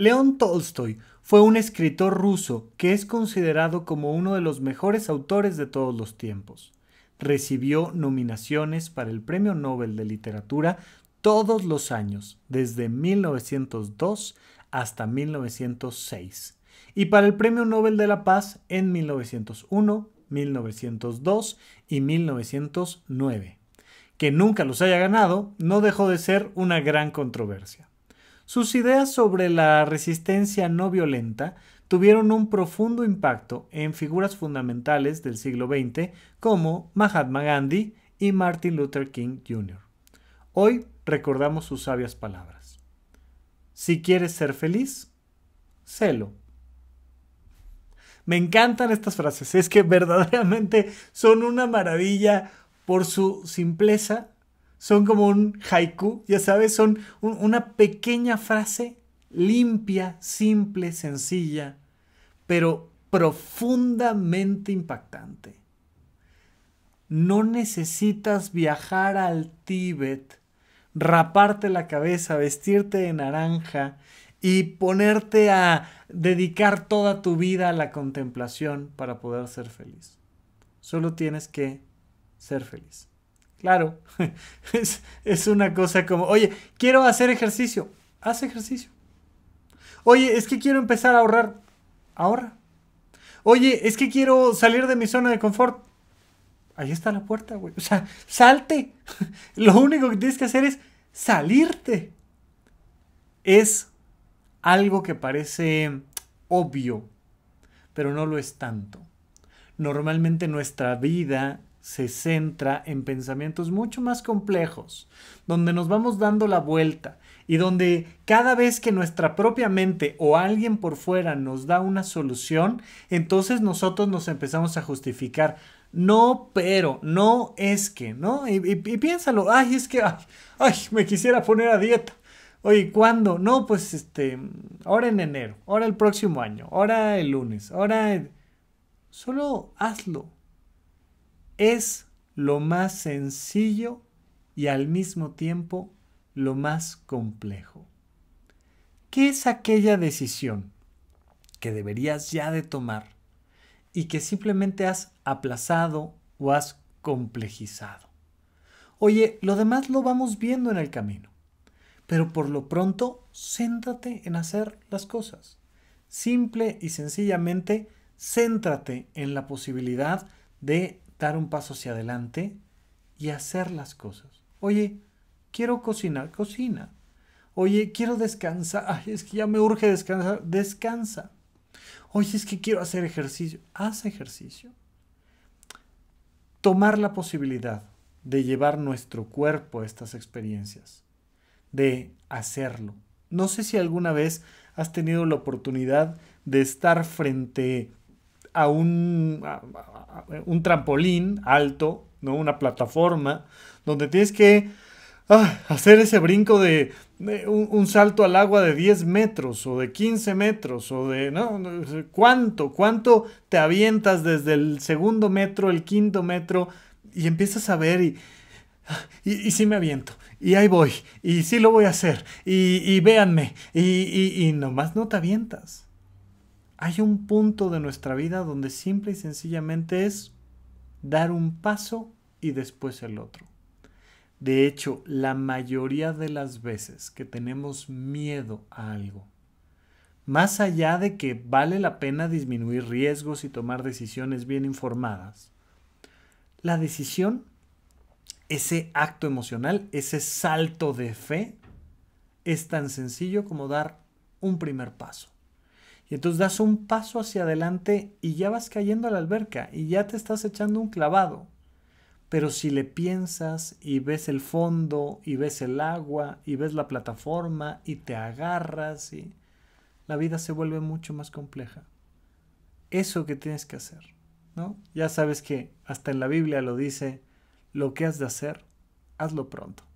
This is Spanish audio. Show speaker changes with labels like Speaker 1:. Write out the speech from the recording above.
Speaker 1: León Tolstoy fue un escritor ruso que es considerado como uno de los mejores autores de todos los tiempos. Recibió nominaciones para el Premio Nobel de Literatura todos los años, desde 1902 hasta 1906, y para el Premio Nobel de la Paz en 1901, 1902 y 1909. Que nunca los haya ganado no dejó de ser una gran controversia. Sus ideas sobre la resistencia no violenta tuvieron un profundo impacto en figuras fundamentales del siglo XX como Mahatma Gandhi y Martin Luther King Jr. Hoy recordamos sus sabias palabras. Si quieres ser feliz, sélo. Me encantan estas frases, es que verdaderamente son una maravilla por su simpleza, son como un haiku, ya sabes, son una pequeña frase limpia, simple, sencilla, pero profundamente impactante. No necesitas viajar al Tíbet, raparte la cabeza, vestirte de naranja y ponerte a dedicar toda tu vida a la contemplación para poder ser feliz. Solo tienes que ser feliz. Claro, es, una cosa como, oye, quiero hacer ejercicio, haz ejercicio. Oye, es que quiero empezar a ahorrar, ahorra. Oye, es que quiero salir de mi zona de confort. Ahí está la puerta, güey. O sea, salte. Lo único que tienes que hacer es salirte. Es algo que parece obvio, pero no lo es tanto. Normalmente nuestra vida se centra en pensamientos mucho más complejos, donde nos vamos dando la vuelta y donde cada vez que nuestra propia mente o alguien por fuera nos da una solución, entonces nosotros nos empezamos a justificar. No, pero, no es que, ¿no? Y, piénsalo, ay, es que, ay, ay, me quisiera poner a dieta. Oye, ¿cuándo? No, pues este, ahora en enero, ahora el próximo año, ahora el lunes, ahora... Solo hazlo es lo más sencillo y al mismo tiempo lo más complejo. ¿Qué es aquella decisión que deberías ya de tomar y que simplemente has aplazado o has complejizado? Oye, lo demás lo vamos viendo en el camino, pero por lo pronto, céntrate en hacer las cosas. Simple y sencillamente, céntrate en la posibilidad de dar un paso hacia adelante y hacer las cosas. Oye, quiero cocinar, cocina. Oye, quiero descansar. Ay, es que ya me urge descansar. Descansa. Oye, es que quiero hacer ejercicio. Haz ejercicio. Tomar la posibilidad de llevar nuestro cuerpo a estas experiencias. De hacerlo. No sé si alguna vez has tenido la oportunidad de estar frente a un, trampolín alto, ¿no? una plataforma, donde tienes que ah, hacer ese brinco de, un, salto al agua de 10 metros o de 15 metros o de, ¿no? ¿Cuánto? ¿Cuánto te avientas desde el segundo metro, el quinto metro y empiezas a ver y... Y, sí me aviento, y ahí voy, y sí lo voy a hacer, y, véanme, y nomás no te avientas hay un punto de nuestra vida donde simple y sencillamente es dar un paso y después el otro. De hecho, la mayoría de las veces que tenemos miedo a algo, más allá de que vale la pena disminuir riesgos y tomar decisiones bien informadas, la decisión, ese acto emocional, ese salto de fe, es tan sencillo como dar un primer paso. Y entonces das un paso hacia adelante y ya vas cayendo a la alberca y ya te estás echando un clavado. Pero si le piensas y ves el fondo y ves el agua y ves la plataforma y te agarras y la vida se vuelve mucho más compleja. Eso que tienes que hacer, ¿no? Ya sabes que hasta en la Biblia lo dice, lo que has de hacer, hazlo pronto.